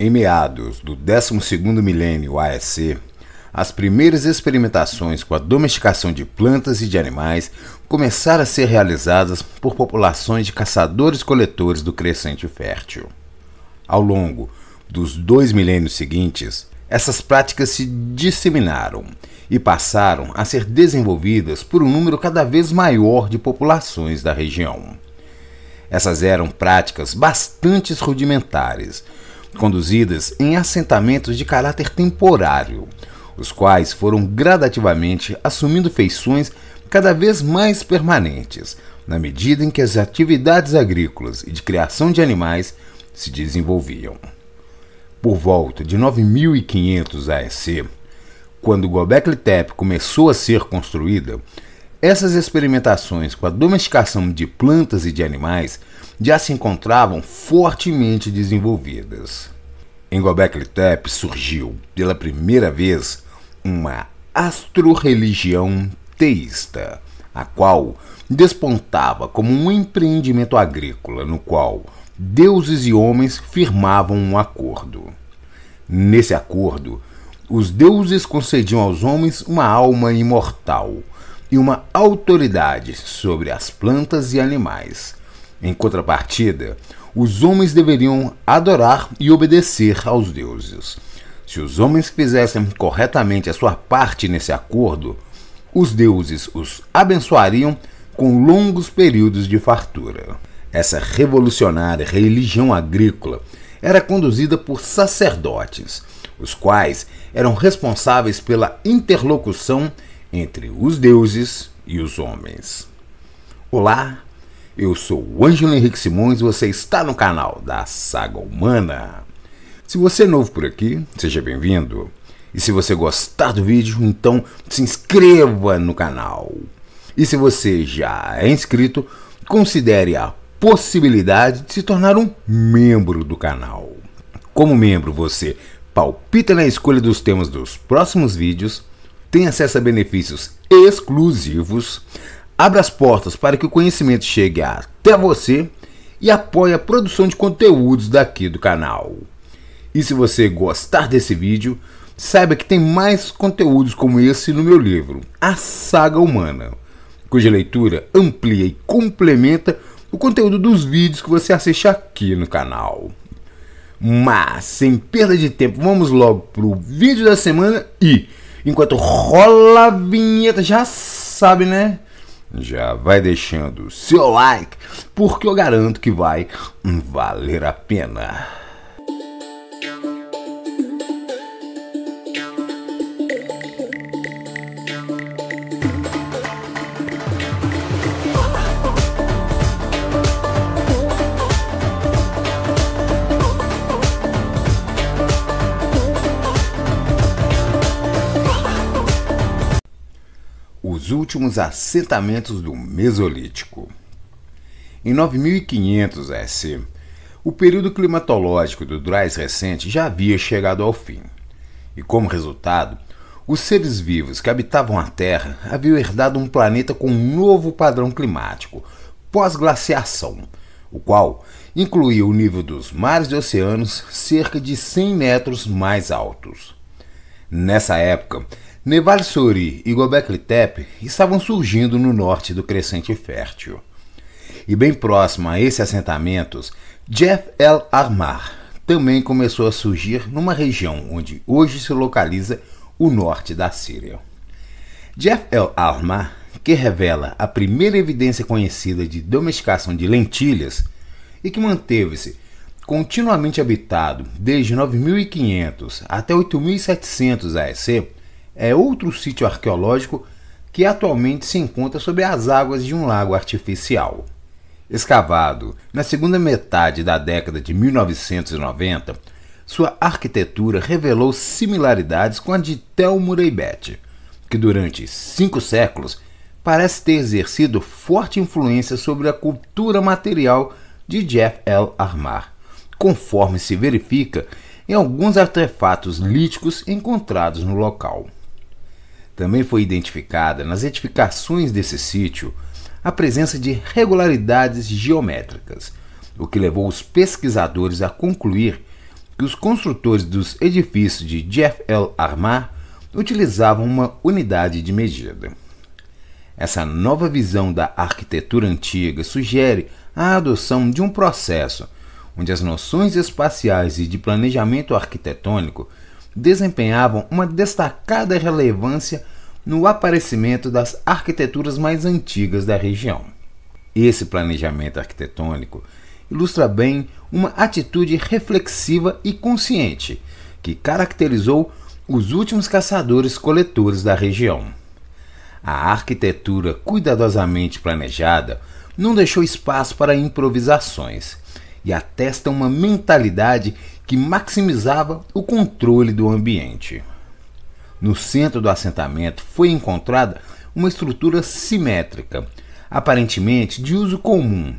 Em meados do 12 milênio AEC, as primeiras experimentações com a domesticação de plantas e de animais começaram a ser realizadas por populações de caçadores-coletores do crescente fértil. Ao longo dos dois milênios seguintes, essas práticas se disseminaram e passaram a ser desenvolvidas por um número cada vez maior de populações da região. Essas eram práticas bastante rudimentares conduzidas em assentamentos de caráter temporário, os quais foram gradativamente assumindo feições cada vez mais permanentes, na medida em que as atividades agrícolas e de criação de animais se desenvolviam. Por volta de 9500 AEC, quando Gobekli Tepe começou a ser construída, essas experimentações com a domesticação de plantas e de animais já se encontravam fortemente desenvolvidas. Em Gobekli Tepe surgiu, pela primeira vez, uma astro-religião teísta, a qual despontava como um empreendimento agrícola no qual deuses e homens firmavam um acordo. Nesse acordo, os deuses concediam aos homens uma alma imortal e uma autoridade sobre as plantas e animais, em contrapartida, os homens deveriam adorar e obedecer aos deuses. Se os homens fizessem corretamente a sua parte nesse acordo, os deuses os abençoariam com longos períodos de fartura. Essa revolucionária religião agrícola era conduzida por sacerdotes, os quais eram responsáveis pela interlocução entre os deuses e os homens. Olá, eu sou o Ângelo Henrique Simões e você está no canal da Saga Humana. Se você é novo por aqui, seja bem-vindo. E se você gostar do vídeo, então se inscreva no canal. E se você já é inscrito, considere a possibilidade de se tornar um membro do canal. Como membro, você palpita na escolha dos temas dos próximos vídeos, tem acesso a benefícios exclusivos, Abra as portas para que o conhecimento chegue até você e apoie a produção de conteúdos daqui do canal. E se você gostar desse vídeo, saiba que tem mais conteúdos como esse no meu livro, A Saga Humana, cuja leitura amplia e complementa o conteúdo dos vídeos que você assiste aqui no canal. Mas, sem perda de tempo, vamos logo pro vídeo da semana e, enquanto rola a vinheta, já sabe, né? já vai deixando seu like, porque eu garanto que vai valer a pena. últimos assentamentos do Mesolítico. Em 9500 SC, o período climatológico do Drais recente já havia chegado ao fim, e como resultado, os seres vivos que habitavam a Terra haviam herdado um planeta com um novo padrão climático, pós-glaciação, o qual incluía o nível dos mares e oceanos cerca de 100 metros mais altos. Nessa época, Nevalsuri e Gobekli Tepe estavam surgindo no norte do Crescente Fértil. E bem próximo a esses assentamentos, Jeff El Armar também começou a surgir numa região onde hoje se localiza o norte da Síria. Jeff El Armar, que revela a primeira evidência conhecida de domesticação de lentilhas e que manteve-se continuamente habitado desde 9500 até 8700 AEC, é outro sítio arqueológico que atualmente se encontra sob as águas de um lago artificial. Escavado na segunda metade da década de 1990, sua arquitetura revelou similaridades com a de Tel Mureibet, que durante cinco séculos parece ter exercido forte influência sobre a cultura material de Jeff L. Armar, conforme se verifica em alguns artefatos líticos encontrados no local também foi identificada nas edificações desse sítio a presença de regularidades geométricas, o que levou os pesquisadores a concluir que os construtores dos edifícios de Jeff L. Armar utilizavam uma unidade de medida. Essa nova visão da arquitetura antiga sugere a adoção de um processo onde as noções espaciais e de planejamento arquitetônico desempenhavam uma destacada relevância no aparecimento das arquiteturas mais antigas da região. Esse planejamento arquitetônico ilustra bem uma atitude reflexiva e consciente que caracterizou os últimos caçadores-coletores da região. A arquitetura cuidadosamente planejada não deixou espaço para improvisações e atesta uma mentalidade que maximizava o controle do ambiente. No centro do assentamento foi encontrada uma estrutura simétrica, aparentemente de uso comum,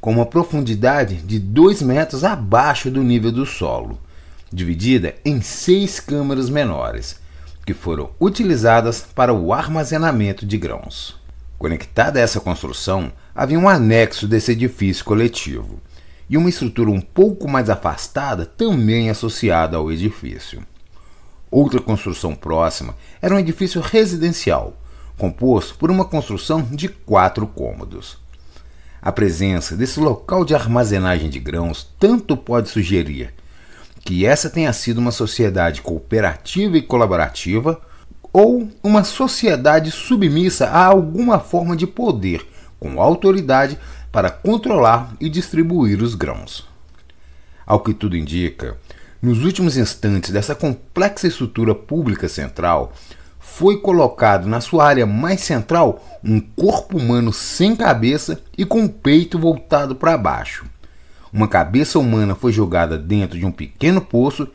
com uma profundidade de 2 metros abaixo do nível do solo, dividida em seis câmaras menores, que foram utilizadas para o armazenamento de grãos. Conectada a essa construção havia um anexo desse edifício coletivo, e uma estrutura um pouco mais afastada também associada ao edifício. Outra construção próxima era um edifício residencial, composto por uma construção de quatro cômodos. A presença desse local de armazenagem de grãos tanto pode sugerir que essa tenha sido uma sociedade cooperativa e colaborativa ou uma sociedade submissa a alguma forma de poder, com autoridade para controlar e distribuir os grãos. Ao que tudo indica, nos últimos instantes dessa complexa estrutura pública central, foi colocado na sua área mais central um corpo humano sem cabeça e com o peito voltado para baixo. Uma cabeça humana foi jogada dentro de um pequeno poço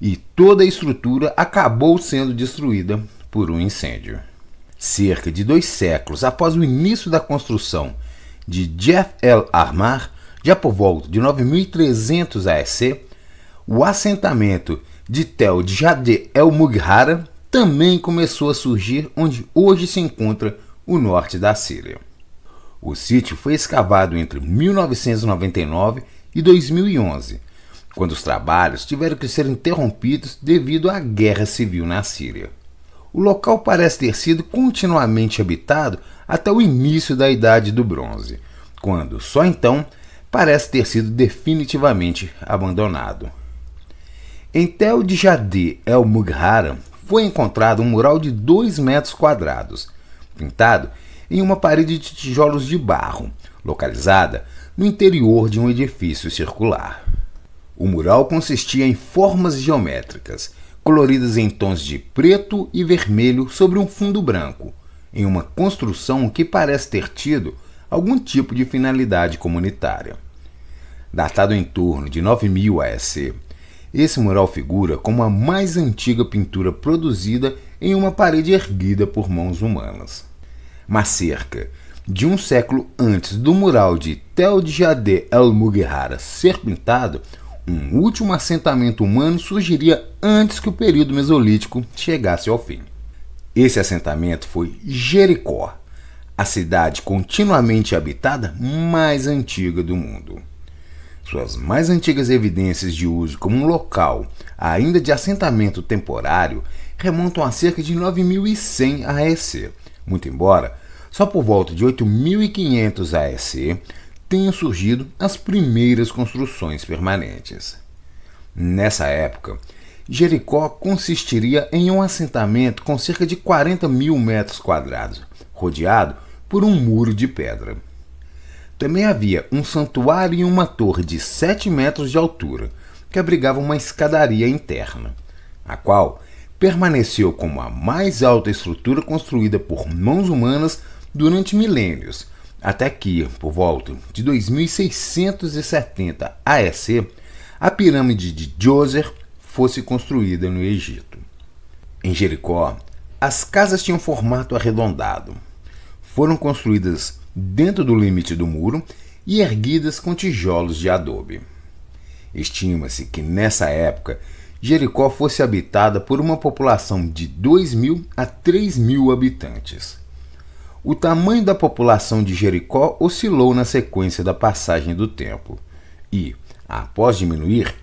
e toda a estrutura acabou sendo destruída por um incêndio. Cerca de dois séculos após o início da construção de Jeff El Armar, já por volta de 9300 AEC, o assentamento de Tel Jade El Mughara também começou a surgir onde hoje se encontra o norte da Síria. O sítio foi escavado entre 1999 e 2011, quando os trabalhos tiveram que ser interrompidos devido à guerra civil na Síria. O local parece ter sido continuamente habitado até o início da Idade do Bronze, quando, só então, parece ter sido definitivamente abandonado. Em Tel de Jadê El Mugharam foi encontrado um mural de 2 metros quadrados, pintado em uma parede de tijolos de barro, localizada no interior de um edifício circular. O mural consistia em formas geométricas, coloridas em tons de preto e vermelho sobre um fundo branco, em uma construção que parece ter tido algum tipo de finalidade comunitária. Datado em torno de 9000 AEC, esse mural figura como a mais antiga pintura produzida em uma parede erguida por mãos humanas. Mas cerca de um século antes do mural de Tel Jade El Mughara ser pintado, um último assentamento humano surgiria antes que o período mesolítico chegasse ao fim. Esse assentamento foi Jericó, a cidade continuamente habitada mais antiga do mundo. Suas mais antigas evidências de uso como um local, ainda de assentamento temporário, remontam a cerca de 9100 AEC. Muito embora, só por volta de 8500 AEC tenham surgido as primeiras construções permanentes. Nessa época, Jericó consistiria em um assentamento com cerca de 40 mil metros quadrados, rodeado por um muro de pedra. Também havia um santuário e uma torre de 7 metros de altura, que abrigava uma escadaria interna, a qual permaneceu como a mais alta estrutura construída por mãos humanas durante milênios, até que, por volta de 2670 AEC, a pirâmide de Djoser fosse construída no Egito. Em Jericó, as casas tinham formato arredondado. Foram construídas dentro do limite do muro e erguidas com tijolos de adobe. Estima-se que nessa época Jericó fosse habitada por uma população de 2 mil a 3 mil habitantes. O tamanho da população de Jericó oscilou na sequência da passagem do tempo e, após diminuir,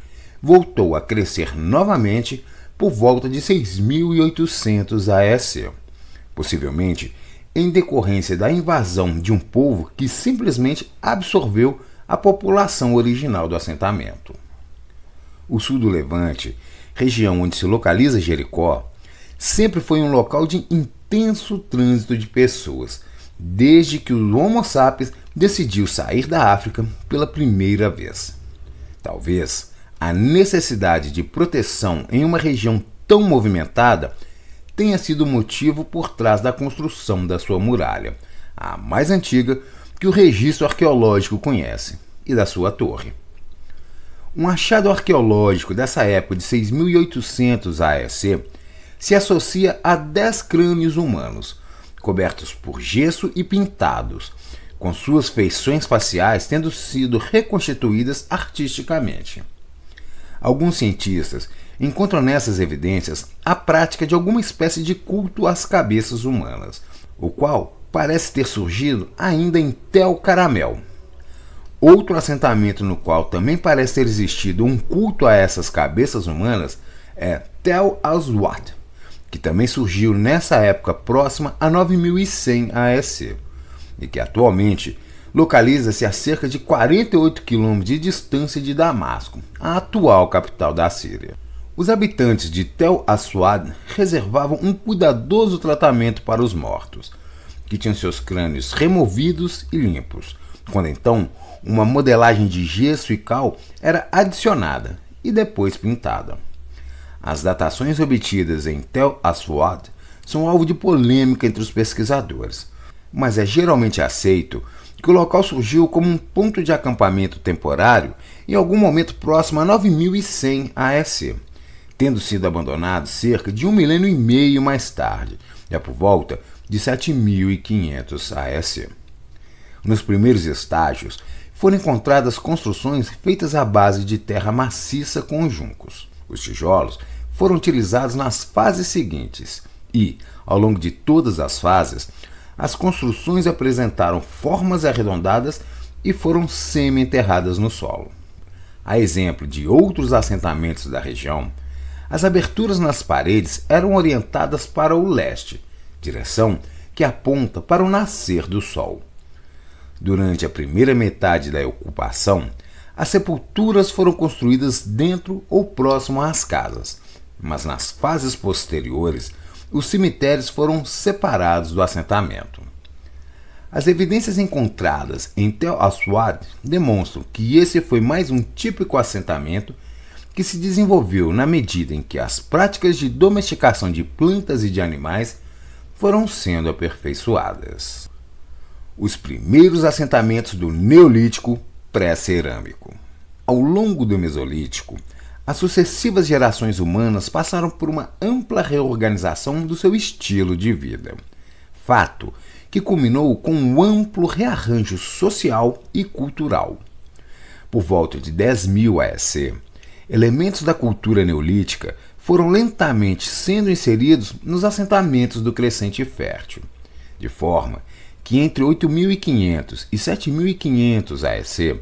voltou a crescer novamente por volta de 6.800 AS, possivelmente em decorrência da invasão de um povo que simplesmente absorveu a população original do assentamento. O sul do Levante, região onde se localiza Jericó, sempre foi um local de intenso trânsito de pessoas, desde que o Homo sapiens decidiu sair da África pela primeira vez. Talvez a necessidade de proteção em uma região tão movimentada tenha sido o motivo por trás da construção da sua muralha, a mais antiga que o registro arqueológico conhece, e da sua torre. Um achado arqueológico dessa época de 6800 AEC se associa a dez crânios humanos, cobertos por gesso e pintados, com suas feições faciais tendo sido reconstituídas artisticamente. Alguns cientistas encontram nessas evidências a prática de alguma espécie de culto às cabeças humanas, o qual parece ter surgido ainda em Tel Caramel. Outro assentamento no qual também parece ter existido um culto a essas cabeças humanas é Tel Aswad, que também surgiu nessa época próxima a 9100 AEC, e que atualmente localiza-se a cerca de 48 quilômetros de distância de Damasco, a atual capital da Síria. Os habitantes de Tel Aswad reservavam um cuidadoso tratamento para os mortos, que tinham seus crânios removidos e limpos, quando então uma modelagem de gesso e cal era adicionada e depois pintada. As datações obtidas em Tel Aswad são alvo de polêmica entre os pesquisadores, mas é geralmente aceito que o local surgiu como um ponto de acampamento temporário em algum momento próximo a 9100 a.C., tendo sido abandonado cerca de um milênio e meio mais tarde, já por volta de 7500 a.C. Nos primeiros estágios, foram encontradas construções feitas à base de terra maciça com juncos. Os tijolos foram utilizados nas fases seguintes e, ao longo de todas as fases, as construções apresentaram formas arredondadas e foram semi-enterradas no solo. A exemplo de outros assentamentos da região, as aberturas nas paredes eram orientadas para o leste, direção que aponta para o nascer do sol. Durante a primeira metade da ocupação, as sepulturas foram construídas dentro ou próximo às casas, mas nas fases posteriores os cemitérios foram separados do assentamento. As evidências encontradas em Tel Aswad demonstram que esse foi mais um típico assentamento que se desenvolveu na medida em que as práticas de domesticação de plantas e de animais foram sendo aperfeiçoadas. Os primeiros assentamentos do Neolítico pré-cerâmico. Ao longo do Mesolítico, as sucessivas gerações humanas passaram por uma ampla reorganização do seu estilo de vida. Fato que culminou com um amplo rearranjo social e cultural. Por volta de 10.000 AEC, elementos da cultura neolítica foram lentamente sendo inseridos nos assentamentos do crescente fértil, de forma que entre 8.500 e 7.500 AEC,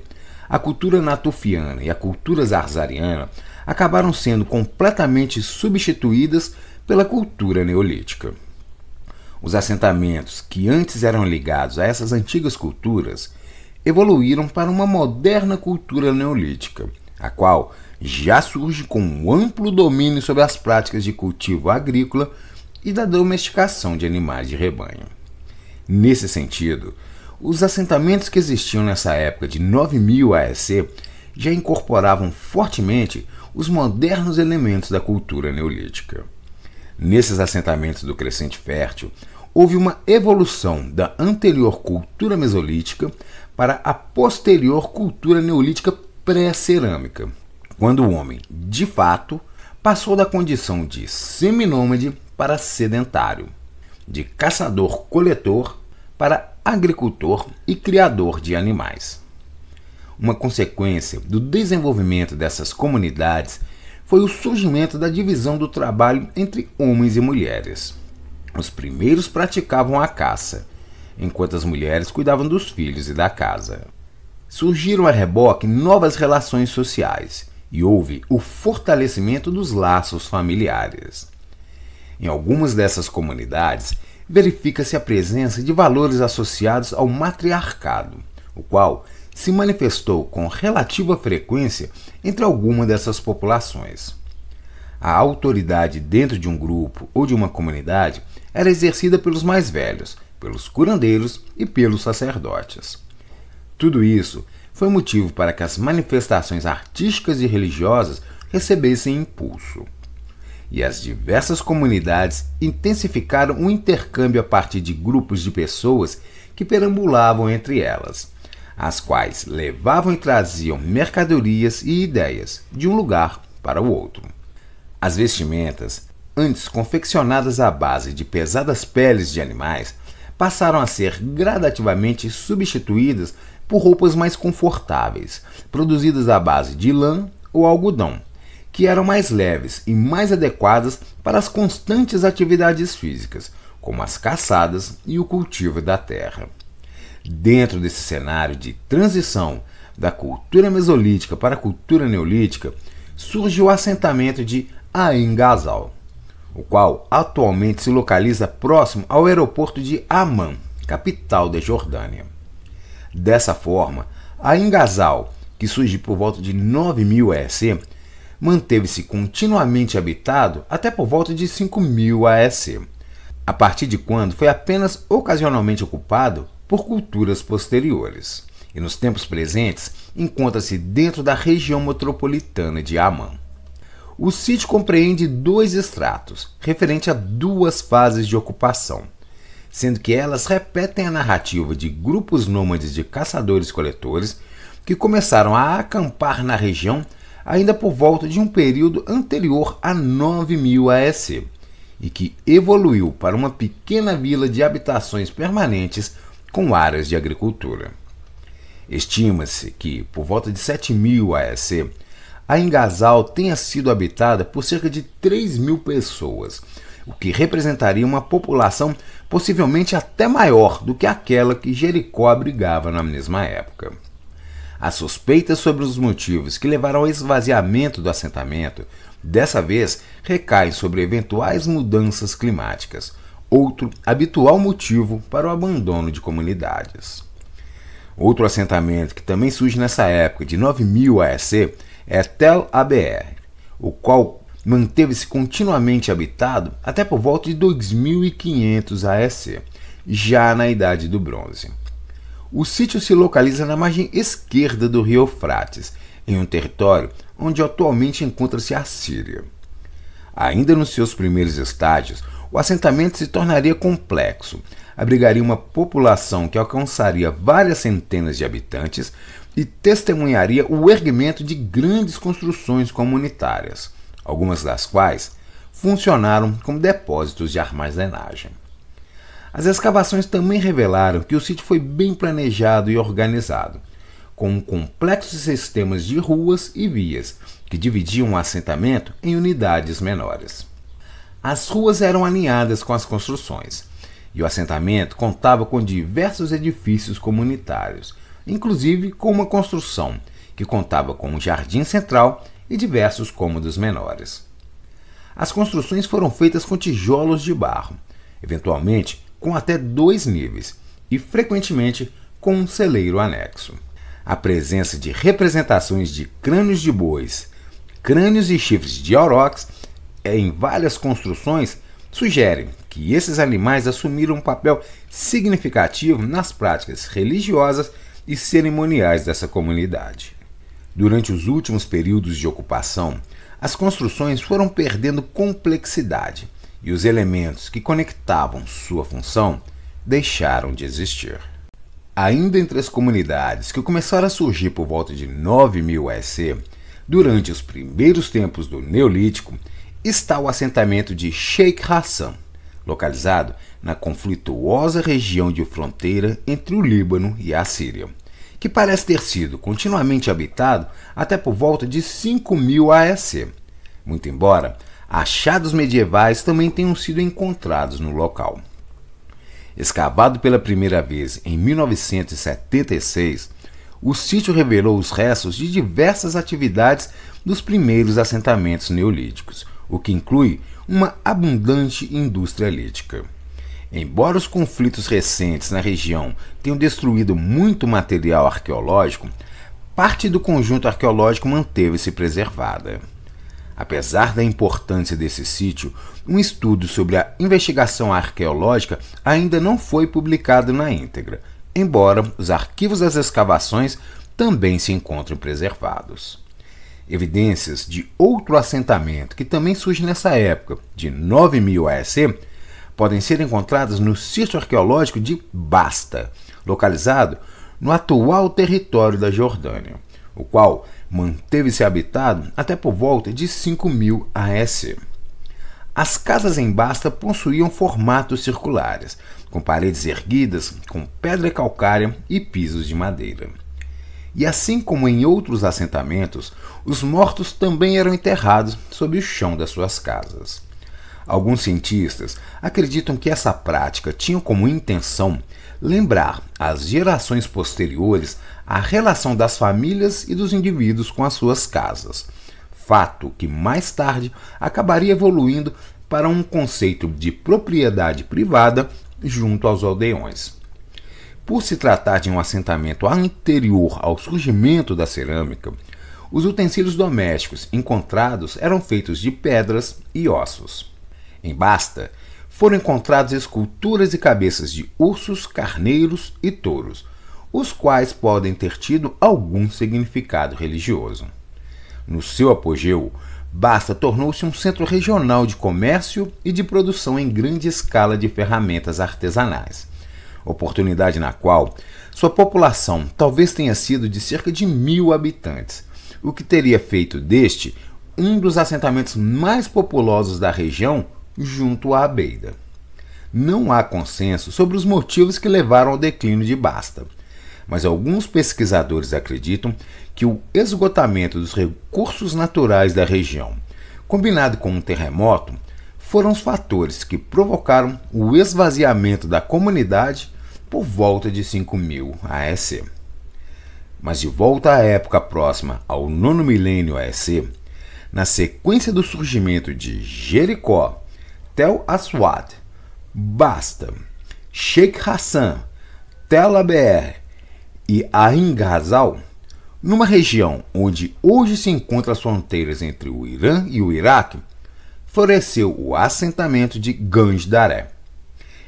a cultura natufiana e a cultura zarzariana acabaram sendo completamente substituídas pela cultura neolítica. Os assentamentos que antes eram ligados a essas antigas culturas evoluíram para uma moderna cultura neolítica, a qual já surge com um amplo domínio sobre as práticas de cultivo agrícola e da domesticação de animais de rebanho. Nesse sentido, os assentamentos que existiam nessa época de 9000 AEC já incorporavam fortemente os modernos elementos da cultura neolítica. Nesses assentamentos do crescente fértil, houve uma evolução da anterior cultura mesolítica para a posterior cultura neolítica pré-cerâmica, quando o homem, de fato, passou da condição de seminômade para sedentário, de caçador-coletor para agricultor e criador de animais. Uma consequência do desenvolvimento dessas comunidades foi o surgimento da divisão do trabalho entre homens e mulheres. Os primeiros praticavam a caça, enquanto as mulheres cuidavam dos filhos e da casa. Surgiram a reboque novas relações sociais e houve o fortalecimento dos laços familiares. Em algumas dessas comunidades, verifica-se a presença de valores associados ao matriarcado, o qual se manifestou com relativa frequência entre alguma dessas populações. A autoridade dentro de um grupo ou de uma comunidade era exercida pelos mais velhos, pelos curandeiros e pelos sacerdotes. Tudo isso foi motivo para que as manifestações artísticas e religiosas recebessem impulso. E as diversas comunidades intensificaram o intercâmbio a partir de grupos de pessoas que perambulavam entre elas, as quais levavam e traziam mercadorias e ideias de um lugar para o outro. As vestimentas, antes confeccionadas à base de pesadas peles de animais, passaram a ser gradativamente substituídas por roupas mais confortáveis, produzidas à base de lã ou algodão, que eram mais leves e mais adequadas para as constantes atividades físicas, como as caçadas e o cultivo da terra. Dentro desse cenário de transição da cultura mesolítica para a cultura neolítica, surge o assentamento de Gazal, o qual atualmente se localiza próximo ao aeroporto de Amman, capital da Jordânia. Dessa forma, Gazal, que surge por volta de 9000 AEC, manteve-se continuamente habitado até por volta de 5000 AEC, a partir de quando foi apenas ocasionalmente ocupado por culturas posteriores, e nos tempos presentes encontra-se dentro da região metropolitana de Amman. O sítio compreende dois estratos, referente a duas fases de ocupação, sendo que elas repetem a narrativa de grupos nômades de caçadores-coletores que começaram a acampar na região ainda por volta de um período anterior a 9000 a.C. e que evoluiu para uma pequena vila de habitações permanentes com áreas de agricultura. Estima-se que, por volta de 7.000 AEC, a Engasal tenha sido habitada por cerca de 3 mil pessoas, o que representaria uma população possivelmente até maior do que aquela que Jericó abrigava na mesma época. As suspeitas sobre os motivos que levaram ao esvaziamento do assentamento, dessa vez, recaem sobre eventuais mudanças climáticas, outro habitual motivo para o abandono de comunidades. Outro assentamento que também surge nessa época, de 9000 AEC, é Tel ABR, o qual manteve-se continuamente habitado até por volta de 2500 AEC, já na Idade do Bronze. O sítio se localiza na margem esquerda do rio Eufrates, em um território onde atualmente encontra-se a Síria. Ainda nos seus primeiros estágios, o assentamento se tornaria complexo. Abrigaria uma população que alcançaria várias centenas de habitantes e testemunharia o erguimento de grandes construções comunitárias, algumas das quais funcionaram como depósitos de armazenagem. As escavações também revelaram que o sítio foi bem planejado e organizado, com um complexo sistemas de ruas e vias que dividiam o assentamento em unidades menores. As ruas eram alinhadas com as construções, e o assentamento contava com diversos edifícios comunitários, inclusive com uma construção que contava com um jardim central e diversos cômodos menores. As construções foram feitas com tijolos de barro, eventualmente com até dois níveis e frequentemente com um celeiro anexo. A presença de representações de crânios de bois, crânios e chifres de aurochs é, em várias construções sugerem que esses animais assumiram um papel significativo nas práticas religiosas e cerimoniais dessa comunidade. Durante os últimos períodos de ocupação, as construções foram perdendo complexidade e os elementos que conectavam sua função deixaram de existir. Ainda entre as comunidades que começaram a surgir por volta de 9000 AEC, durante os primeiros tempos do Neolítico, está o assentamento de Sheikh Hassan, localizado na conflituosa região de fronteira entre o Líbano e a Síria, que parece ter sido continuamente habitado até por volta de 5000 AEC. Muito embora achados medievais também tenham sido encontrados no local. Escavado pela primeira vez em 1976, o sítio revelou os restos de diversas atividades dos primeiros assentamentos neolíticos, o que inclui uma abundante indústria lítica. Embora os conflitos recentes na região tenham destruído muito material arqueológico, parte do conjunto arqueológico manteve-se preservada. Apesar da importância desse sítio, um estudo sobre a investigação arqueológica ainda não foi publicado na íntegra, embora os arquivos das escavações também se encontrem preservados evidências de outro assentamento que também surge nessa época, de 9000 AEC, podem ser encontradas no sítio arqueológico de Basta, localizado no atual território da Jordânia, o qual manteve-se habitado até por volta de 5000 a.C. As casas em Basta possuíam formatos circulares, com paredes erguidas com pedra calcária e pisos de madeira. E assim como em outros assentamentos, os mortos também eram enterrados sob o chão das suas casas. Alguns cientistas acreditam que essa prática tinha como intenção lembrar às gerações posteriores a relação das famílias e dos indivíduos com as suas casas, fato que mais tarde acabaria evoluindo para um conceito de propriedade privada junto aos aldeões. Por se tratar de um assentamento anterior ao surgimento da cerâmica, os utensílios domésticos encontrados eram feitos de pedras e ossos. Em Basta, foram encontradas esculturas e cabeças de ursos, carneiros e touros, os quais podem ter tido algum significado religioso. No seu apogeu, Basta tornou-se um centro regional de comércio e de produção em grande escala de ferramentas artesanais oportunidade na qual sua população talvez tenha sido de cerca de mil habitantes, o que teria feito deste um dos assentamentos mais populosos da região junto à Beira. Não há consenso sobre os motivos que levaram ao declínio de Basta, mas alguns pesquisadores acreditam que o esgotamento dos recursos naturais da região, combinado com um terremoto, foram os fatores que provocaram o esvaziamento da comunidade por volta de 5000 AEC. Mas de volta à época próxima ao nono milênio AEC, na sequência do surgimento de Jericó, Tel Aswad, Basta, Sheikh Hassan, Tel Aber e Ain Ghazal, numa região onde hoje se encontram as fronteiras entre o Irã e o Iraque, floresceu o assentamento de Ganjdaré.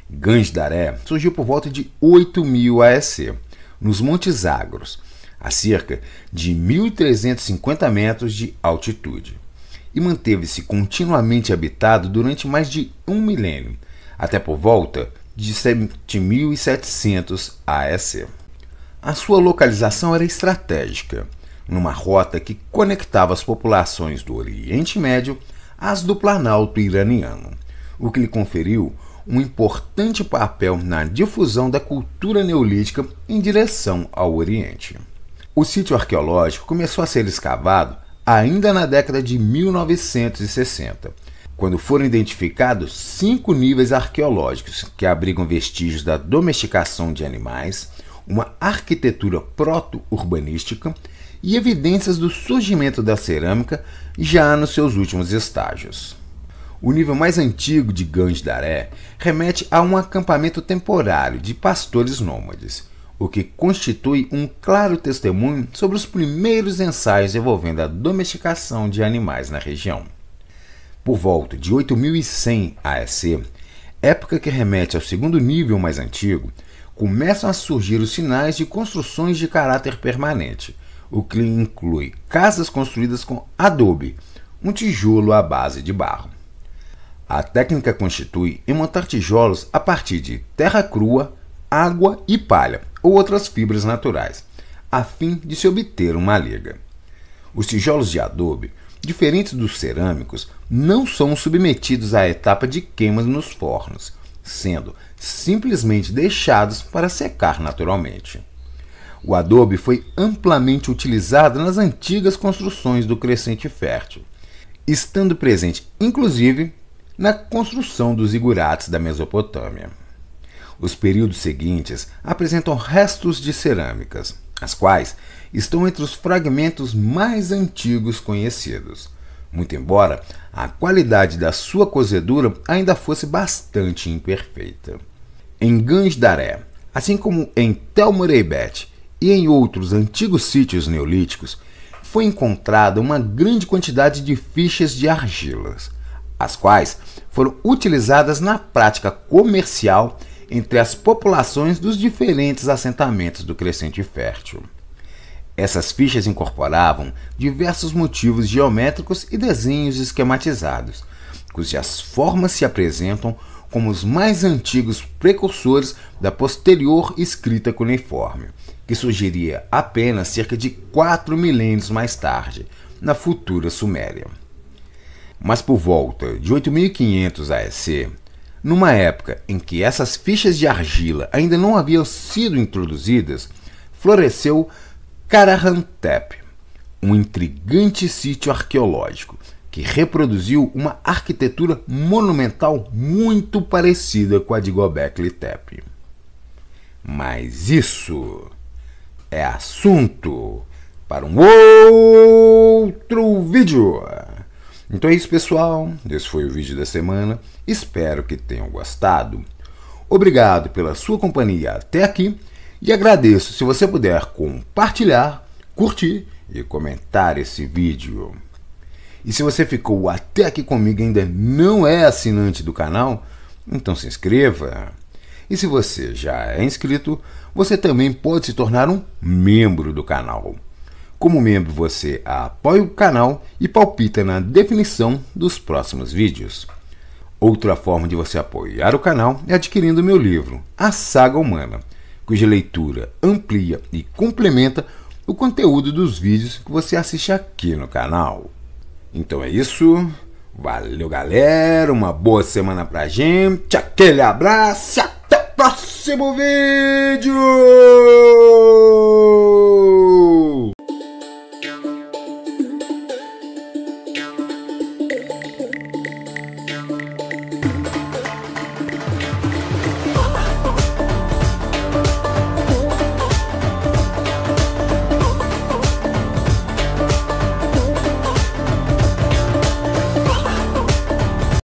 Ganjdaré surgiu por volta de 8000 AEC, nos Montes Agros, a cerca de 1350 metros de altitude, e manteve-se continuamente habitado durante mais de um milênio, até por volta de 7700 AEC. A sua localização era estratégica, numa rota que conectava as populações do Oriente Médio as do Planalto iraniano, o que lhe conferiu um importante papel na difusão da cultura neolítica em direção ao Oriente. O sítio arqueológico começou a ser escavado ainda na década de 1960, quando foram identificados cinco níveis arqueológicos que abrigam vestígios da domesticação de animais, uma arquitetura proto-urbanística e evidências do surgimento da cerâmica já nos seus últimos estágios. O nível mais antigo de Gandaré remete a um acampamento temporário de pastores nômades, o que constitui um claro testemunho sobre os primeiros ensaios envolvendo a domesticação de animais na região. Por volta de 8100 AEC, época que remete ao segundo nível mais antigo, começam a surgir os sinais de construções de caráter permanente, o que inclui casas construídas com adobe, um tijolo à base de barro. A técnica constitui em montar tijolos a partir de terra crua, água e palha ou outras fibras naturais, a fim de se obter uma liga. Os tijolos de adobe, diferentes dos cerâmicos, não são submetidos à etapa de queima nos fornos, sendo simplesmente deixados para secar naturalmente. O adobe foi amplamente utilizado nas antigas construções do Crescente Fértil, estando presente inclusive na construção dos igurates da Mesopotâmia. Os períodos seguintes apresentam restos de cerâmicas, as quais estão entre os fragmentos mais antigos conhecidos, muito embora a qualidade da sua cozedura ainda fosse bastante imperfeita. Em Ganjdaré, assim como em Telmureibet e em outros antigos sítios neolíticos foi encontrada uma grande quantidade de fichas de argilas, as quais foram utilizadas na prática comercial entre as populações dos diferentes assentamentos do Crescente Fértil. Essas fichas incorporavam diversos motivos geométricos e desenhos esquematizados, cujas formas se apresentam como os mais antigos precursores da posterior escrita cuneiforme que surgiria apenas cerca de quatro milênios mais tarde, na futura Suméria. Mas por volta de 8500 AEC, numa época em que essas fichas de argila ainda não haviam sido introduzidas, floresceu Karahantep, um intrigante sítio arqueológico que reproduziu uma arquitetura monumental muito parecida com a de Göbekli Tepe. Mas isso é assunto para um outro vídeo. Então é isso, pessoal. Esse foi o vídeo da semana. Espero que tenham gostado. Obrigado pela sua companhia até aqui e agradeço se você puder compartilhar, curtir e comentar esse vídeo. E se você ficou até aqui comigo e ainda não é assinante do canal, então se inscreva. E se você já é inscrito, você também pode se tornar um membro do canal. Como membro, você apoia o canal e palpita na definição dos próximos vídeos. Outra forma de você apoiar o canal é adquirindo meu livro, A Saga Humana, cuja leitura amplia e complementa o conteúdo dos vídeos que você assiste aqui no canal. Então é isso. Valeu, galera. Uma boa semana pra gente. Aquele abraço próximo vídeo!